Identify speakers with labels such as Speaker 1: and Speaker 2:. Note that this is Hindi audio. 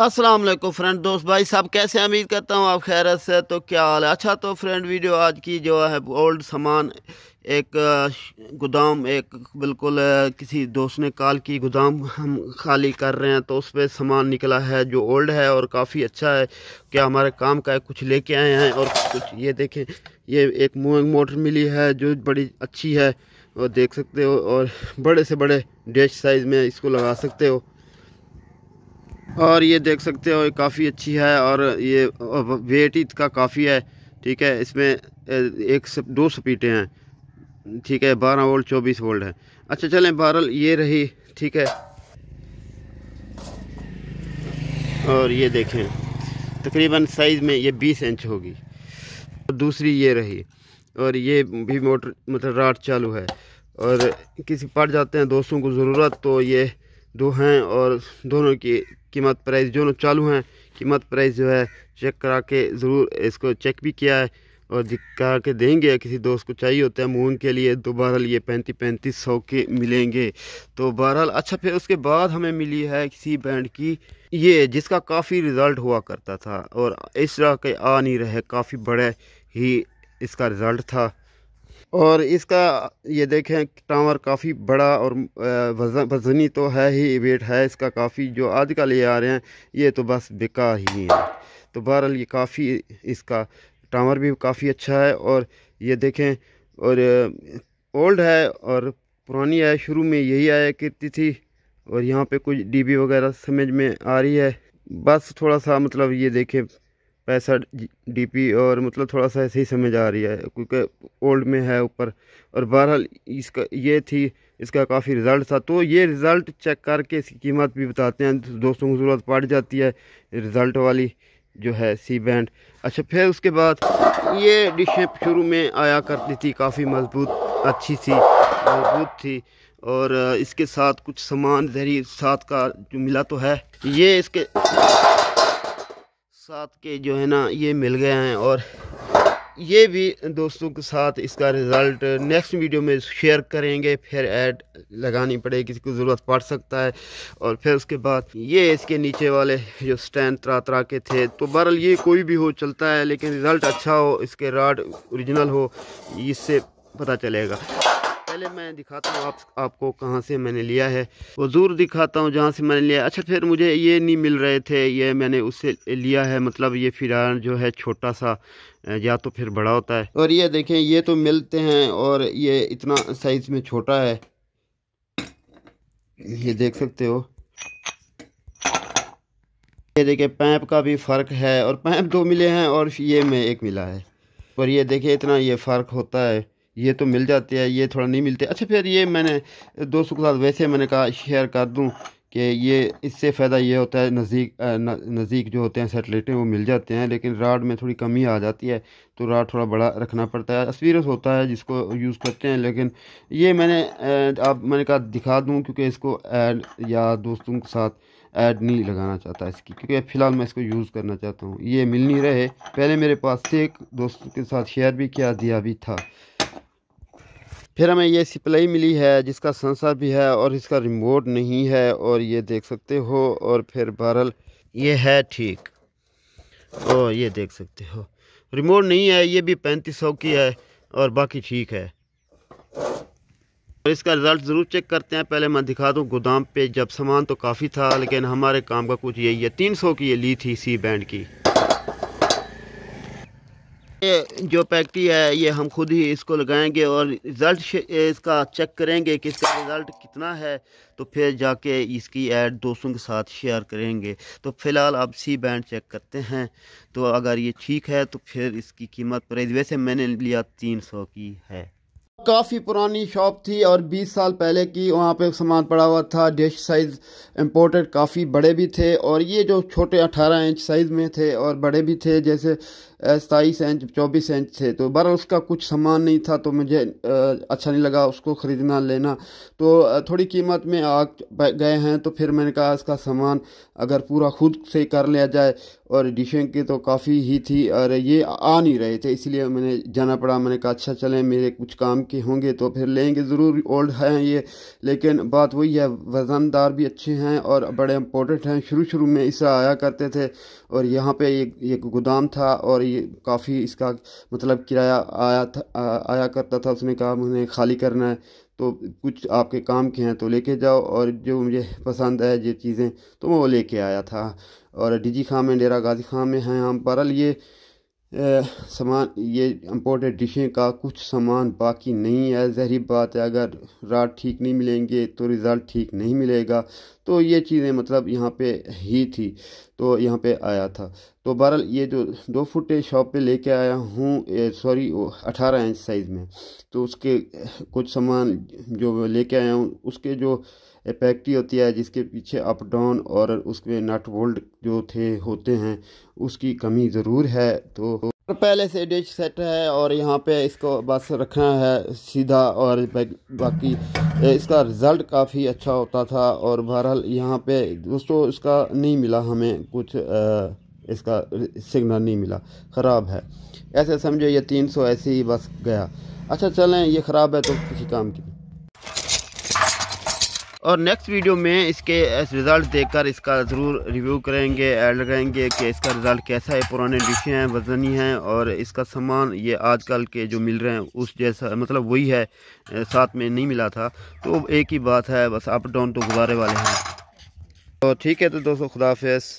Speaker 1: असलम फ्रेंड दोस्त भाई साहब कैसे उम्मीद करता हूँ आप खैरत से तो क्या हाल है अच्छा तो फ्रेंड वीडियो आज की जो है ओल्ड सामान एक गोदाम एक बिल्कुल किसी दोस्त ने कॉल की गोदाम हम खाली कर रहे हैं तो उस पर सामान निकला है जो ओल्ड है और काफ़ी अच्छा है क्या हमारे काम का है कुछ लेके आए हैं और कुछ ये देखें ये एक मूविंग मोटर मिली है जो बड़ी अच्छी है और देख सकते हो और बड़े से बड़े डेस्ट साइज़ में इसको लगा सकते हो और ये देख सकते हो काफ़ी अच्छी है और ये वेट का काफ़ी है ठीक है इसमें एक सप, दो स्पीटें हैं ठीक है बारह वोल्ट चौबीस वोल्ट है अच्छा चलें बहरल ये रही ठीक है और ये देखें तकरीबन साइज़ में ये बीस इंच होगी और दूसरी ये रही और ये भी मोटर मतलब राट चालू है और किसी पड़ जाते हैं दोस्तों को ज़रूरत तो ये दो हैं और दोनों की कीमत प्राइस दोनों चालू हैं कीमत प्राइस जो है चेक करा के ज़रूर इसको चेक भी किया है और दिखा के देंगे किसी दोस्त को चाहिए होता है मूंग के लिए तो बहरहाल ये पैंतीस पैंतीस सौ के मिलेंगे तो बहरहाल अच्छा फिर उसके बाद हमें मिली है किसी बैंड की ये जिसका काफ़ी रिज़ल्ट हुआ करता था और इस तरह के आ नहीं रहे काफ़ी बड़े ही इसका रिज़ल्ट था और इसका ये देखें टावर काफ़ी बड़ा और वजनी तो है ही वेट है इसका काफ़ी जो आजकल ये आ रहे हैं ये तो बस बेकार ही है तो बहरहाल ये काफ़ी इसका टावर भी काफ़ी अच्छा है और ये देखें और ओल्ड है और पुरानी है शुरू में यही आया करती थी और यहाँ पे कुछ डीबी वगैरह समझ में आ रही है बस थोड़ा सा मतलब ये देखें पैसा डीपी और मतलब थोड़ा सा ऐसे ही समझ आ रही है क्योंकि ओल्ड में है ऊपर और बहरहाल इसका ये थी इसका काफ़ी रिज़ल्ट था तो ये रिज़ल्ट चेक करके इसकी कीमत भी बताते हैं दोस्तों को ज़रूरत पड़ जाती है रिज़ल्ट वाली जो है सी बैंड अच्छा फिर उसके बाद ये डिशें शुरू में आया करती थी काफ़ी मजबूत अच्छी थी मजबूत थी और इसके साथ कुछ सामान जहरी साथ का जो मिला तो है ये इसके साथ के जो है ना ये मिल गए हैं और ये भी दोस्तों के साथ इसका रिज़ल्ट नेक्स्ट वीडियो में शेयर करेंगे फिर ऐड लगानी पड़ेगी किसी को ज़रूरत पड़ सकता है और फिर उसके बाद ये इसके नीचे वाले जो स्टैंड तरह तरह के थे तो बहरल ये कोई भी हो चलता है लेकिन रिज़ल्ट अच्छा हो इसके राड ओरिजिनल हो इससे पता चलेगा पहले मैं दिखाता हूँ आप, आपको कहाँ से मैंने लिया है वो ज़रूर दिखाता हूँ जहाँ से मैंने लिया अच्छा फिर मुझे ये नहीं मिल रहे थे ये मैंने उससे लिया है मतलब ये फिरान जो है छोटा सा या तो फिर बड़ा होता है और ये देखें ये तो मिलते हैं और ये इतना साइज़ में छोटा है ये देख सकते हो ये देखे पैंप का भी फ़र्क है और पैंप दो मिले हैं और ये में एक मिला है और ये देखिए इतना ये फ़र्क होता है ये तो मिल जाते हैं ये थोड़ा नहीं मिलते अच्छा फिर ये मैंने दोस्तों के साथ वैसे मैंने कहा शेयर कर दूँ कि ये इससे फ़ायदा ये होता है नज़दीक नज़दीक जो होते हैं सेटेलाइटें वो मिल जाते हैं लेकिन राड में थोड़ी कमी आ जाती है तो राड थोड़ा बड़ा रखना पड़ता है अस्वीरस होता है जिसको यूज़ करते हैं लेकिन ये मैंने आप मैंने कहा दिखा दूँ क्योंकि इसको ऐड या दोस्तों के साथ ऐड नहीं लगाना चाहता इसकी क्योंकि फ़िलहाल मैं इसको यूज़ करना चाहता हूँ ये मिल नहीं रहे पहले मेरे पास थे एक दोस्तों के साथ शेयर भी किया दिया भी था फिर हमें ये सप्लाई मिली है जिसका सेंसर भी है और इसका रिमोट नहीं है और ये देख सकते हो और फिर बहरल ये है ठीक और ये देख सकते हो रिमोट नहीं है ये भी पैंतीस सौ की है और बाकी ठीक है और इसका रिज़ल्ट ज़रूर चेक करते हैं पहले मैं दिखा दूँ गोदाम पे जब सामान तो काफ़ी था लेकिन हमारे काम का कुछ यही है तीन सौ की ये ली थी सी बैंड की ये जो पैक्टी है ये हम खुद ही इसको लगाएंगे और रिज़ल्ट इसका चेक करेंगे कि इसका रिज़ल्ट कितना है तो फिर जाके इसकी ऐड दोस्तों के साथ शेयर करेंगे तो फ़िलहाल आप सी बैंड चेक करते हैं तो अगर ये ठीक है तो फिर इसकी कीमत पर वैसे मैंने लिया तीन सौ की है काफ़ी पुरानी शॉप थी और 20 साल पहले की वहाँ पे सामान पड़ा हुआ था डिश साइज़ इम्पोर्टेड काफ़ी बड़े भी थे और ये जो छोटे 18 इंच साइज़ में थे और बड़े भी थे जैसे सताईस इंच चौबीस इंच थे तो बहरहाल उसका कुछ सामान नहीं था तो मुझे अच्छा नहीं लगा उसको ख़रीदना लेना तो थोड़ी कीमत में आ गए हैं तो फिर मैंने कहा इसका सामान अगर पूरा खुद से कर लिया जाए और डिशें की तो काफ़ी ही थी और ये आ नहीं रहे थे इसलिए मैंने जाना पड़ा मैंने कहा अच्छा चलें मेरे कुछ काम के होंगे तो फिर लेंगे ज़रूर ओल्ड हैं ये लेकिन बात वही है वज़नदार भी अच्छे हैं और बड़े इंपॉर्टेंट हैं शुरू शुरू में इसे आया करते थे और यहाँ पे ये ये गोदाम था और ये काफ़ी इसका मतलब किराया आया था आ, आया करता था उसने कहा मुझे खाली करना है तो कुछ आपके काम के हैं तो लेके जाओ और जो मुझे पसंद है ये चीज़ें तो मैं वो लेके आया था और डी जी खां में डेरा गाजी खां में हैं हम बहरहाल ये सामान ये इम्पोर्टेड डिशें का कुछ सामान बाकी नहीं है जहरी बात है अगर रात ठीक नहीं मिलेंगे तो रिज़ल्ट ठीक नहीं मिलेगा तो ये चीज़ें मतलब यहाँ पे ही थी तो यहाँ पे आया था तो बहरहाल ये जो दो फुटे शॉप पे लेके आया हूँ सॉरी अठारह इंच साइज़ में तो उसके कुछ सामान जो लेके आया हूँ उसके जो फैक्ट्री होती है जिसके पीछे अप डाउन और उसमें नट वोल्ड जो थे होते हैं उसकी कमी ज़रूर है तो पहले से डिश सेट है और यहाँ पे इसको बस रखना है सीधा और बाकी इसका रिज़ल्ट काफ़ी अच्छा होता था और बहरहाल यहाँ पे दोस्तों इसका नहीं मिला हमें कुछ इसका सिग्नल नहीं मिला ख़राब है ऐसे समझो ये तीन सौ ऐसे ही बस गया अच्छा चलें ये ख़राब है तो किसी काम की और नेक्स्ट वीडियो में इसके रिज़ल्ट देखकर इसका ज़रूर रिव्यू करेंगे ऐड करेंगे कि इसका रिज़ल्ट कैसा है पुराने डिशें हैं वजनी हैं और इसका सामान ये आजकल के जो मिल रहे हैं उस जैसा मतलब वही है साथ में नहीं मिला था तो एक ही बात है बस अप डाउन तो गुजारे वाले हैं तो ठीक है तो दोस्तों खुदाफिज़